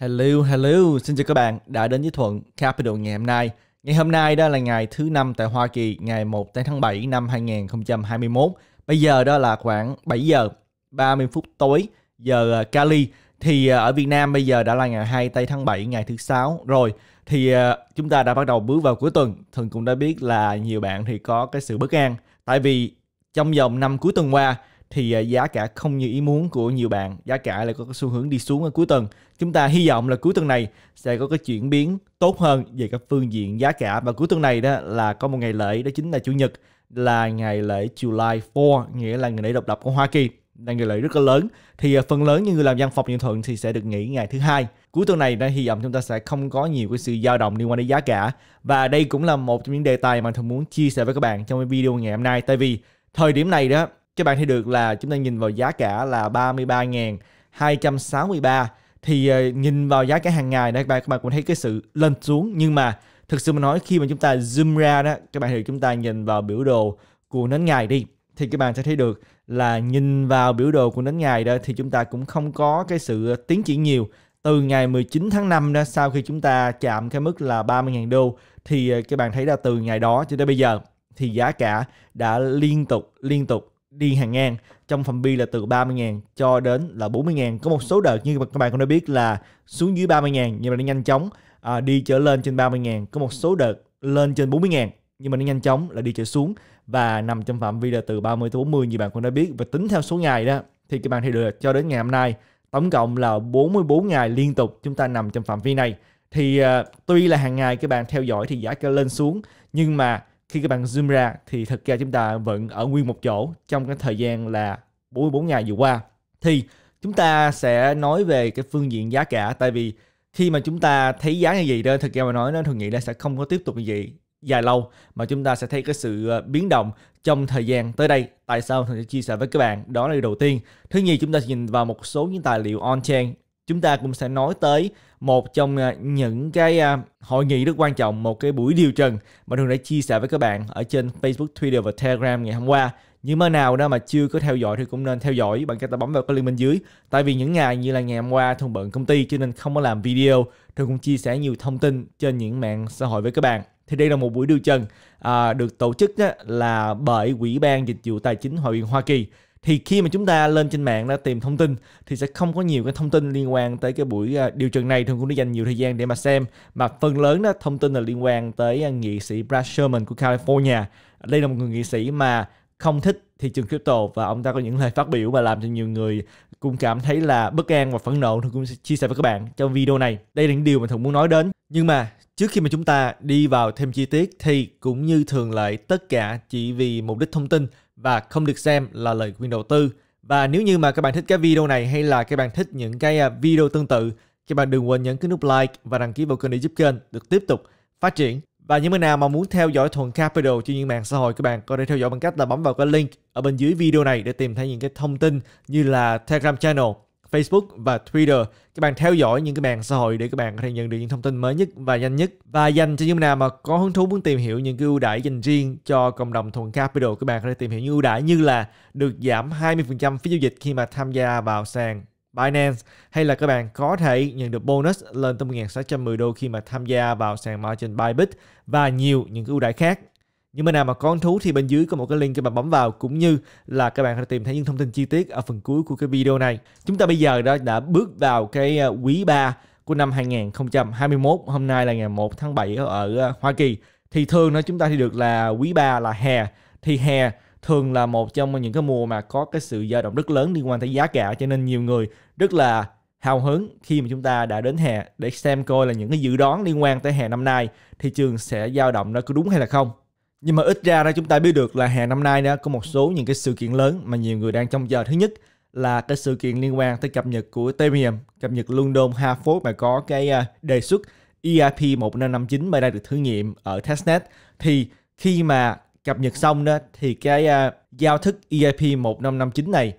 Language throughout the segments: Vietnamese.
Hello, hello, xin chào các bạn đã đến với Thuận Capital ngày hôm nay. Ngày hôm nay đó là ngày thứ năm tại Hoa Kỳ, ngày 1 tháng 7 năm 2021. Bây giờ đó là khoảng 7 giờ 30 phút tối giờ ờ, Cali. Thì ờ, ở Việt Nam bây giờ đã là ngày 2 tây tháng 7, ngày thứ sáu rồi. Thì ờ, chúng ta đã bắt đầu bước vào cuối tuần. Thường cũng đã biết là nhiều bạn thì có cái sự bất an. Tại vì trong vòng năm cuối tuần qua thì à, giá cả không như ý muốn của nhiều bạn, giá cả lại có xu hướng đi xuống ở cuối tuần. Chúng ta hy vọng là cuối tuần này sẽ có cái chuyển biến tốt hơn về các phương diện giá cả và cuối tuần này đó là có một ngày lễ đó chính là chủ nhật là ngày lễ July 4 nghĩa là ngày lễ độc lập của Hoa Kỳ là ngày lễ rất là lớn thì à, phần lớn những người làm văn phòng nhận thuận thì sẽ được nghỉ ngày thứ hai cuối tuần này đã hy vọng chúng ta sẽ không có nhiều cái sự dao động liên quan đến giá cả và đây cũng là một trong những đề tài mà thường muốn chia sẻ với các bạn trong cái video ngày hôm nay tại vì thời điểm này đó các bạn thấy được là chúng ta nhìn vào giá cả là 33.263 thì ờ, nhìn vào giá cả hàng ngày đó các bạn các bạn cũng thấy cái sự lên xuống nhưng mà thực sự mà nói khi mà chúng ta zoom ra đó các bạn thì chúng ta nhìn vào biểu đồ của nến ngày đi thì các bạn sẽ thấy được là nhìn vào biểu đồ của nến ngày đó thì chúng ta cũng không có cái sự tiến triển nhiều từ ngày 19 tháng 5 đó sau khi chúng ta chạm cái mức là 30.000 đô thì ờ, các bạn thấy là từ ngày đó cho tới bây giờ thì giá cả đã liên tục liên tục đi hàng ngang trong phạm vi là từ 30.000 cho đến là 40.000 có một số đợt như các bạn cũng đã biết là xuống dưới 30.000 nhưng mà nó nhanh chóng à, đi trở lên trên 30.000 có một số đợt lên trên 40.000 nhưng mà nó nhanh chóng là đi trở xuống và nằm trong phạm vi là từ 30 tới 40 như bạn cũng đã biết và tính theo số ngày đó thì các bạn thì được cho đến ngày hôm nay tổng cộng là 44 ngày liên tục chúng ta nằm trong phạm vi này thì uh, tuy là hàng ngày các bạn theo dõi thì giá cả lên xuống nhưng mà khi các bạn zoom ra thì thực ra chúng ta vẫn ở nguyên một chỗ trong cái thời gian là 44 ngày vừa qua thì chúng ta sẽ nói về cái phương diện giá cả tại vì khi mà chúng ta thấy giá như vậy đó thực ra mà nói nó thường nghĩ là sẽ không có tiếp tục như vậy dài lâu mà chúng ta sẽ thấy cái sự ờ, biến động trong thời gian tới đây tại sao mình sẽ chia sẻ với các bạn đó là điều đầu tiên thứ nhì chúng ta sẽ nhìn vào một số những tài liệu on chain chúng ta cũng sẽ nói tới một trong à, những cái à, hội nghị rất quan trọng, một cái buổi điều trần mà Hường đã chia sẻ với các bạn ở trên Facebook, Twitter và Telegram ngày hôm qua. Những mơ nào đó mà chưa có theo dõi thì cũng nên theo dõi bằng cách ta bấm vào cái link bên dưới. Tại vì những ngày như là ngày hôm qua thường bận công ty cho nên không có làm video, thường cũng chia sẻ nhiều thông tin trên những mạng xã hội với các bạn thì đây là một buổi điều trần à, được tổ chức á, là bởi Quỹ ban Dịch vụ Tài chính Hòa bình Hoa Kỳ thì khi mà chúng ta lên trên mạng ra tìm thông tin thì sẽ không có nhiều cái thông tin liên quan tới cái buổi à, điều trần này thường cũng đã dành nhiều thời gian để mà xem mà phần lớn đó thông tin là liên quan tới à, nghị sĩ Brad Sherman của California đây là một người nghị sĩ mà không thích thị trường crypto và ông ta có những lời phát biểu mà làm cho nhiều người cũng cảm thấy là bất an và phẫn nộ thì cũng chia sẻ với các bạn trong video này đây là những điều mà thường muốn nói đến nhưng mà Trước khi mà chúng ta đi vào thêm chi tiết thì cũng như thường lệ tất cả chỉ vì mục đích thông tin và không được xem là lời khuyên đầu tư. Và nếu như mà các bạn thích cái video này hay là các bạn thích những cái à, video tương tự, các bạn đừng quên nhấn cái nút like và đăng ký vào kênh để giúp kênh được tiếp tục phát triển. Và những người nào mà muốn theo dõi Thuận Capital trên những mạng xã hội các bạn có thể theo dõi bằng cách là bấm vào cái link ở bên dưới video này để tìm thấy những cái thông tin như là Telegram channel, Facebook và Twitter. Các bạn theo dõi những cái mạng xã hội để các bạn có thể nhận được những thông tin mới nhất và nhanh nhất. Và dành cho những nào mà có hứng thú muốn tìm hiểu những cái ưu đãi dành riêng cho cộng đồng Thuần Capital, các bạn có thể tìm hiểu những ưu đãi như là được giảm 20% phí giao dịch khi mà tham gia vào sàn Binance hay là các bạn có thể nhận được bonus lên tới 1.610 đô khi mà tham gia vào sàn margin Bybit và nhiều những cái ưu đãi khác nhưng mà nào mà có thú thì bên dưới có một cái link các bạn bấm vào cũng như là các bạn có thể tìm thấy những thông tin chi tiết ở phần cuối của cái video này. Chúng ta bây giờ đã, đã bước vào cái à, quý 3 của năm 2021. Hôm nay là ngày 1 tháng 7 ở ờ, Hoa Kỳ. Thì thường nó chúng ta thì được là quý 3 là hè. Thì hè thường là một trong những cái mùa mà có cái sự dao động rất lớn liên quan tới giá cả cho nên nhiều người rất là hào hứng khi mà chúng ta đã đến hè để xem coi là những cái dự đoán liên quan tới hè năm nay thị trường sẽ dao động nó có đúng hay là không. Nhưng mà ít ra ra chúng ta biết được là hè năm nay đã có một số những cái sự kiện lớn mà nhiều người đang trong chờ. Thứ nhất là cái sự kiện liên quan tới cập nhật của Ethereum, cập nhật London, Hartford mà có cái à, đề xuất EIP 1559 mới đang được thử nghiệm ở testnet. Thì khi mà cập nhật xong đó thì cái uh, giao thức EIP 1559 này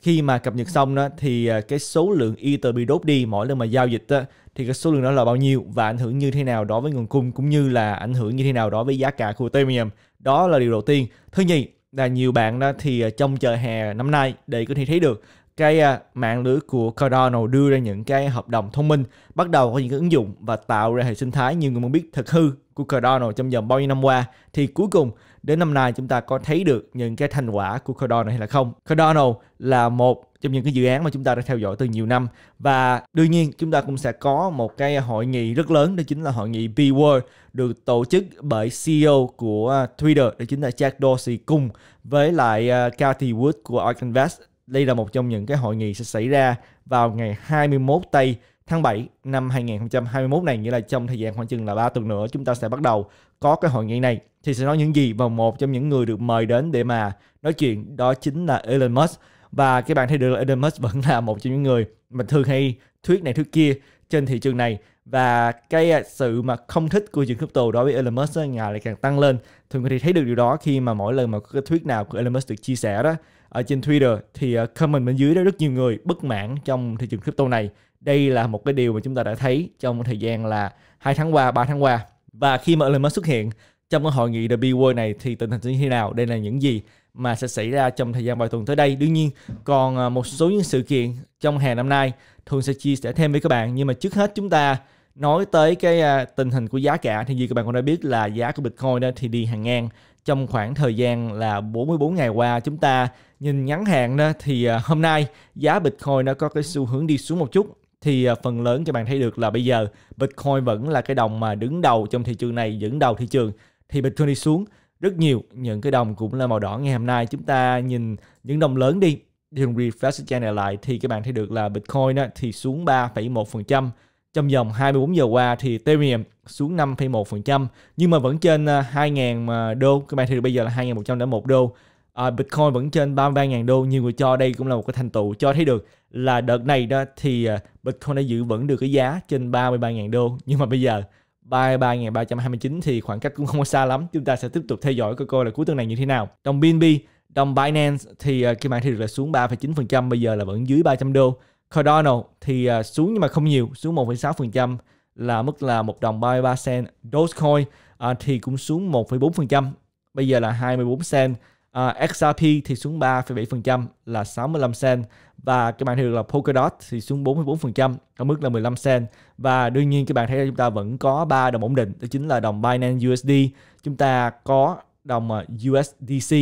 khi mà cập nhật xong đó thì à, cái số lượng Ether bị đốt đi mỗi lần mà giao dịch đó, thì cái số lượng đó là bao nhiêu và ảnh hưởng như thế nào đó với nguồn cung cũng như là ảnh hưởng như thế nào đó với giá cả của Ethereum. Đó là điều đầu tiên. Thứ nhì là nhiều bạn đó thì à, trong chờ hè năm nay để có thể thấy được cái à, mạng lưới của Cardano đưa ra những cái hợp đồng thông minh bắt đầu có những cái ứng dụng và tạo ra hệ sinh thái nhiều người muốn biết thật hư của Cardano trong vòng bao nhiêu năm qua thì cuối cùng đến năm nay chúng ta có thấy được những cái thành quả của Cardano hay là không Cardano là một trong những cái dự án mà chúng ta đã theo dõi từ nhiều năm và đương nhiên chúng ta cũng sẽ có một cái hội nghị rất lớn đó chính là hội nghị B World được tổ chức bởi CEO của à, Twitter đó chính là Jack Dorsey cùng với lại à, Cathy Wood của Ark Invest. Đây là một trong những cái hội nghị sẽ xảy ra vào ngày 21 tây tháng 7 năm 2021 này nghĩa là trong thời gian khoảng chừng là 3 tuần nữa chúng ta sẽ bắt đầu có cái hội nghị này thì sẽ nói những gì và một trong những người được mời đến để mà nói chuyện đó chính là Elon Musk và các bạn thấy được là Elon Musk vẫn là một trong những người mà thường hay thuyết này thuyết kia trên thị trường này và cái à, sự mà không thích của trường crypto đối với Elon Musk ngày lại càng tăng lên thường có thể thấy được điều đó khi mà mỗi lần mà có cái thuyết nào của Elon Musk được chia sẻ đó ở trên Twitter thì à, comment bên dưới đó rất nhiều người bất mãn trong thị trường crypto này đây là một cái điều mà chúng ta đã thấy trong thời gian là hai tháng qua ba tháng qua và khi mà Elon Musk xuất hiện trong cái hội nghị The B World này thì tình hình như thế nào, đây là những gì mà sẽ xảy ra trong thời gian vài tuần tới đây. Đương nhiên, còn à, một số những sự kiện trong hè năm nay thường sẽ chia sẻ thêm với các bạn. Nhưng mà trước hết chúng ta nói tới cái à, tình hình của giá cả thì như các bạn cũng đã biết là giá của Bitcoin đó thì đi hàng ngang trong khoảng thời gian là 44 ngày qua chúng ta nhìn ngắn hạn đó thì à, hôm nay giá Bitcoin nó có cái xu hướng đi xuống một chút thì phần lớn các bạn thấy được là bây giờ Bitcoin vẫn là cái đồng mà đứng đầu trong thị trường này, dẫn đầu thị trường thì Bitcoin đi xuống rất nhiều những cái đồng cũng là màu đỏ ngày hôm nay chúng ta nhìn những đồng lớn đi dùng refresh channel này lại thì các bạn thấy được là Bitcoin đó, thì xuống 3,1% trong vòng 24 giờ qua thì Ethereum xuống 5,1% nhưng mà vẫn trên 2.000 à, à, đô các bạn thấy được bây giờ là 2.101 đô à, Bitcoin vẫn trên 33.000 đô nhiều người cho đây cũng là một cái thành tựu cho thấy được là đợt này đó thì à, Bitcoin đã giữ vững được cái giá trên 33.000 đô nhưng mà bây giờ 33.329 thì khoảng cách cũng không có xa lắm. Chúng ta sẽ tiếp tục theo dõi coi coi là cuối tuần này như thế nào. Đồng BNB, đồng Binance thì uh, ờ, kim mã thị được là xuống 3,9%, bây giờ là vẫn dưới 300 đô. Cardano thì ờ, xuống nhưng mà không nhiều, xuống 1,6% là mức là một đồng 33 cent. Dogecoin ờ, thì cũng xuống 1,4%, bây giờ là 24 cent. À, ờ, XRP thì xuống 3,7% là 65 cent và các bạn thấy được là Polkadot thì xuống 44% ở mức là 15 cent và đương nhiên các bạn thấy là chúng ta vẫn có ba đồng ổn định đó chính là đồng Binance USD chúng ta có đồng ờ, USDC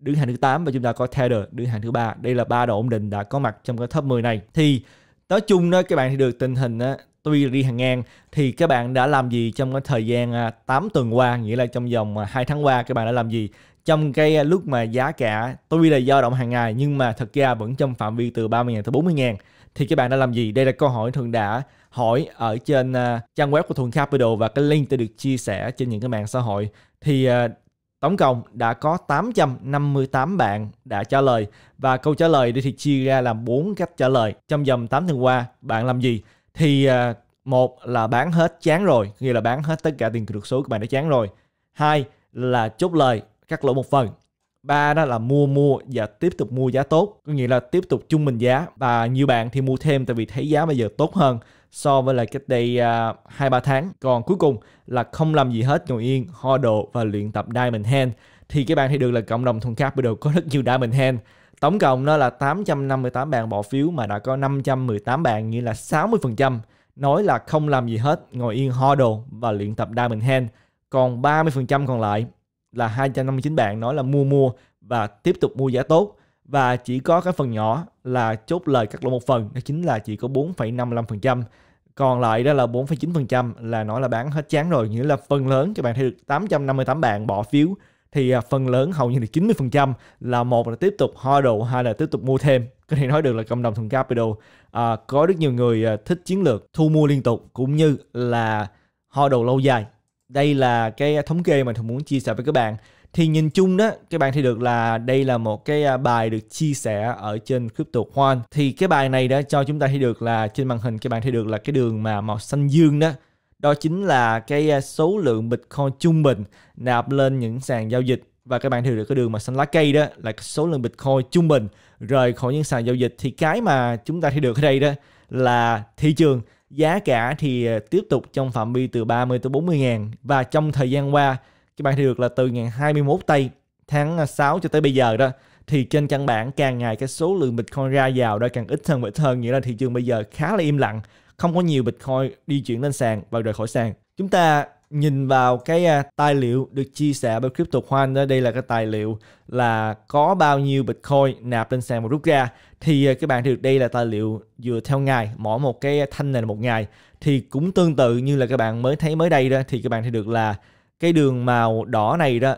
đứng hàng thứ 8 và chúng ta có Tether đứng hàng thứ ba đây là ba đồng ổn định đã có mặt trong cái top 10 này thì nói chung đó các bạn thì được tình hình đó, tuy đi hàng ngang thì các bạn đã làm gì trong cái thời gian 8 à, tuần qua nghĩa là trong vòng 2 à, tháng qua các bạn đã làm gì trong cái à, lúc mà giá cả tuy là dao động hàng ngày nhưng mà thật ra vẫn trong phạm vi từ 30.000 tới 40.000 thì các bạn đã làm gì? Đây là câu hỏi thường đã hỏi ở trên à, trang web của Thuận Capital và cái link tôi được chia sẻ trên những cái mạng xã hội. Thì à, tổng cộng đã có 858 bạn đã trả lời và câu trả lời thì chia ra làm 4 cách trả lời. Trong vòng 8 tuần qua bạn làm gì? Thì một là bán hết chán rồi, nghĩa là bán hết tất cả tiền kỹ số các bạn đã chán rồi. Hai là chốt lời cắt lỗ một phần ba đó là mua mua và tiếp tục mua giá tốt có nghĩa là tiếp tục trung bình giá và nhiều bạn thì mua thêm tại vì thấy giá bây giờ tốt hơn so với lại cách đây à, hai uh, ba tháng còn cuối cùng là không làm gì hết ngồi yên ho độ và luyện tập diamond hand thì các bạn thấy được là cộng đồng thùng capital có rất nhiều diamond hand tổng cộng nó là 858 bạn bỏ phiếu mà đã có 518 bạn nghĩa là 60% nói là không làm gì hết ngồi yên ho đồ và luyện tập diamond hand còn 30% còn lại là 259 bạn nói là mua mua và tiếp tục mua giá tốt và chỉ có cái phần nhỏ là chốt lời cắt lỗ một phần đó chính là chỉ có 4,55% còn lại đó là 4,9% là nói là bán hết chán rồi nghĩa là phần lớn các bạn thấy được 858 bạn bỏ phiếu thì à, phần lớn hầu như là 90% là một là tiếp tục hodl hai là tiếp tục mua thêm có thể nói được là cộng đồng thùng capital à, có rất nhiều người à, thích chiến lược thu mua liên tục cũng như là hodl lâu dài đây là cái thống kê mà Thuận muốn chia sẻ với các bạn thì nhìn chung đó các bạn thấy được là đây là một cái à, bài được chia sẻ ở trên crypto One thì cái bài này đã cho chúng ta thấy được là trên màn hình các bạn thấy được là cái đường mà màu xanh dương đó đó chính là cái à, số lượng Bitcoin trung bình nạp lên những sàn giao dịch và các bạn thấy được cái đường mà xanh lá cây đó là số lượng Bitcoin trung bình rời khỏi những sàn giao dịch thì cái mà chúng ta thấy được ở đây đó là thị trường Giá cả thì ờ, tiếp tục trong phạm vi từ 30 tới 40 ngàn và trong thời gian qua các bạn thấy được là từ ngày 21 tây tháng 6 ờ, cho tới bây giờ đó thì trên căn bản càng ngày cái số lượng Bitcoin ra vào đó càng ít hơn và ít hơn nghĩa là thị trường bây giờ khá là im lặng không có nhiều Bitcoin đi chuyển lên sàn và rời khỏi sàn chúng ta nhìn vào cái à, tài liệu được chia sẻ bởi Crypto Hoan đó đây là cái tài liệu là có bao nhiêu Bitcoin nạp lên sàn và rút ra thì à, các bạn được đây là tài liệu dựa theo ngày mỗi một cái thanh này là một ngày thì cũng tương tự như là các bạn mới thấy mới đây đó thì các bạn thấy được là cái đường màu đỏ này đó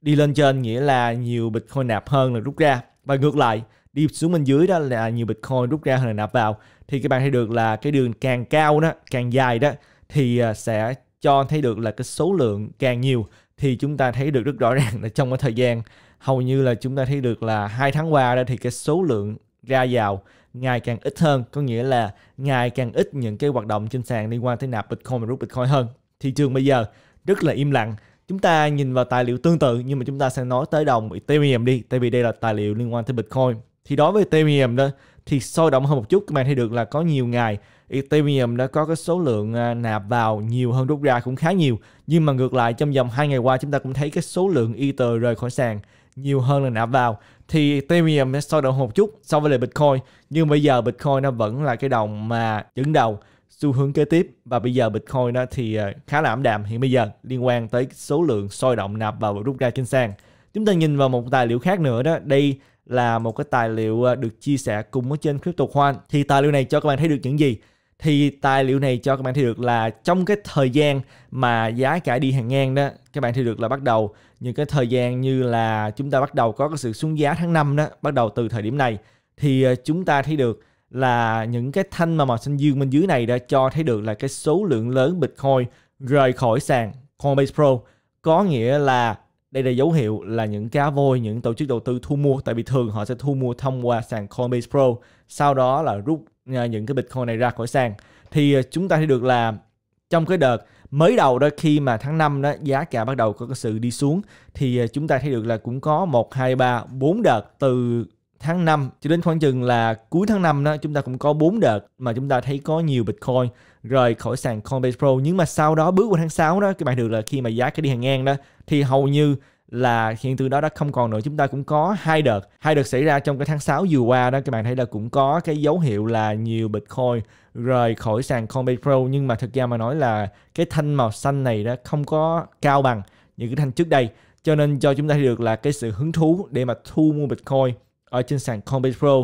đi lên trên nghĩa là nhiều Bitcoin nạp hơn là rút ra và ngược lại đi xuống bên dưới đó là nhiều Bitcoin rút ra hơn là nạp vào thì các bạn thấy được là cái đường càng cao đó càng dài đó thì à, sẽ cho thấy được là cái số lượng càng nhiều thì chúng ta thấy được rất rõ ràng là trong cái thời gian hầu như là chúng ta thấy được là hai tháng qua đó thì cái số lượng ra vào ngày càng ít hơn có nghĩa là ngày càng ít những cái hoạt động trên sàn liên quan tới nạp bitcoin và rút bitcoin hơn thị trường bây giờ rất là im lặng chúng ta nhìn vào tài liệu tương tự nhưng mà chúng ta sẽ nói tới đồng Ethereum đi tại vì đây là tài liệu liên quan tới Bitcoin thì đối với Ethereum đó thì sôi động hơn một chút các bạn thấy được là có nhiều ngày Ethereum đã có cái số lượng à, nạp vào nhiều hơn rút ra cũng khá nhiều. Nhưng mà ngược lại trong vòng 2 ngày qua chúng ta cũng thấy cái số lượng Ether rời khỏi sàn nhiều hơn là nạp vào thì Ethereum sẽ sôi động một chút so với lại Bitcoin nhưng bây giờ Bitcoin nó vẫn là cái đồng mà dẫn đầu xu hướng kế tiếp và bây giờ Bitcoin nó thì à, khá là ảm đạm hiện bây giờ liên quan tới số lượng sôi động nạp vào và rút ra trên sàn. Chúng ta nhìn vào một tài liệu khác nữa đó, đây là một cái tài liệu à, được chia sẻ cùng ở trên CryptoQuant. Thì tài liệu này cho các bạn thấy được những gì? thì tài liệu này cho các bạn thấy được là trong cái thời gian mà giá cả đi hàng ngang đó các bạn thấy được là bắt đầu những cái thời gian như là chúng ta bắt đầu có cái sự xuống giá tháng 5 đó bắt đầu từ thời điểm này thì ờ, chúng ta thấy được là những cái thanh mà màu xanh dương bên dưới này đã cho thấy được là cái số lượng lớn Bitcoin rời khỏi sàn Coinbase Pro có nghĩa là đây là dấu hiệu là những cá voi, những tổ chức đầu tư thu mua tại vì thường họ sẽ thu mua thông qua sàn Coinbase Pro sau đó là rút À, những cái Bitcoin này ra khỏi sàn thì à, chúng ta thấy được là trong cái đợt mới đầu đó khi mà tháng 5 đó giá cả bắt đầu có cái sự đi xuống thì à, chúng ta thấy được là cũng có 1 2 3 4 đợt từ tháng 5 cho đến khoảng chừng là cuối tháng 5 đó chúng ta cũng có 4 đợt mà chúng ta thấy có nhiều Bitcoin rời khỏi sàn Coinbase Pro nhưng mà sau đó bước qua tháng 6 đó các bạn được là khi mà giá cái đi hàng ngang đó thì hầu như là hiện tượng đó đã không còn nữa chúng ta cũng có hai đợt hai đợt xảy ra trong cái tháng 6 vừa qua đó các bạn thấy là cũng có cái dấu hiệu là nhiều bitcoin rời khỏi sàn Coinbase Pro nhưng mà thực ra mà nói là cái thanh màu xanh này đó không có cao bằng những cái thanh trước đây cho nên cho chúng ta được là cái sự hứng thú để mà thu mua bitcoin ở trên sàn Coinbase Pro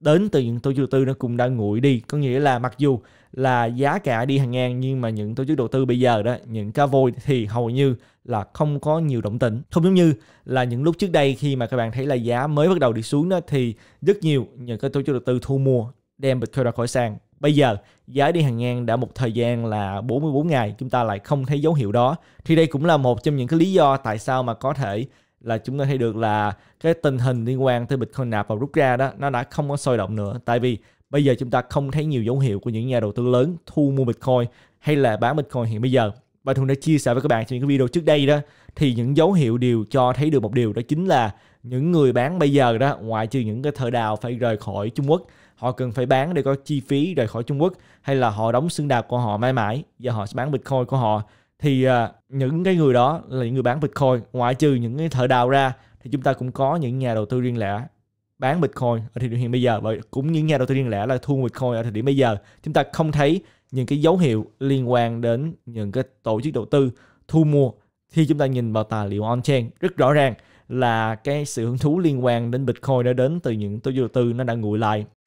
đến từ những tổ chức đầu tư nó cũng đã nguội đi có nghĩa là mặc dù là giá cả đi hàng ngang nhưng mà những tổ chức đầu tư bây giờ đó những ca vôi thì hầu như là không có nhiều động tĩnh không giống như là những lúc trước đây khi mà các bạn thấy là giá mới bắt đầu đi xuống đó thì rất nhiều những cái tổ chức đầu tư thu mua đem bitcoin ra khỏi sàn Bây giờ giá đi hàng ngang đã một thời gian là 44 ngày chúng ta lại không thấy dấu hiệu đó thì đây cũng là một trong những cái lý do tại sao mà có thể là chúng ta thấy được là cái tình hình liên quan tới Bitcoin nạp và rút ra đó nó đã không có sôi động nữa tại vì bây giờ chúng ta không thấy nhiều dấu hiệu của những nhà đầu tư lớn thu mua Bitcoin hay là bán Bitcoin hiện bây giờ và thường đã chia sẻ với các bạn trong những cái video trước đây đó thì những dấu hiệu đều cho thấy được một điều đó chính là những người bán bây giờ đó ngoại trừ những cái thợ đào phải rời khỏi Trung Quốc họ cần phải bán để có chi phí rời khỏi Trung Quốc hay là họ đóng xương đạp của họ mãi mãi và họ sẽ bán Bitcoin của họ thì à, những cái người đó là những người bán Bitcoin ngoại trừ những cái thợ đào ra thì chúng ta cũng có những nhà đầu tư riêng lẻ bán Bitcoin ở thời điểm hiện bây giờ và cũng những nhà đầu tư riêng lẻ là thu Bitcoin ở thời điểm bây giờ chúng ta không thấy những cái dấu hiệu liên quan đến những cái tổ chức đầu tư thu mua khi chúng ta nhìn vào tài liệu on-chain rất rõ ràng là cái sự hứng thú liên quan đến Bitcoin đã đến từ những tổ chức đầu tư nó đã nguội lại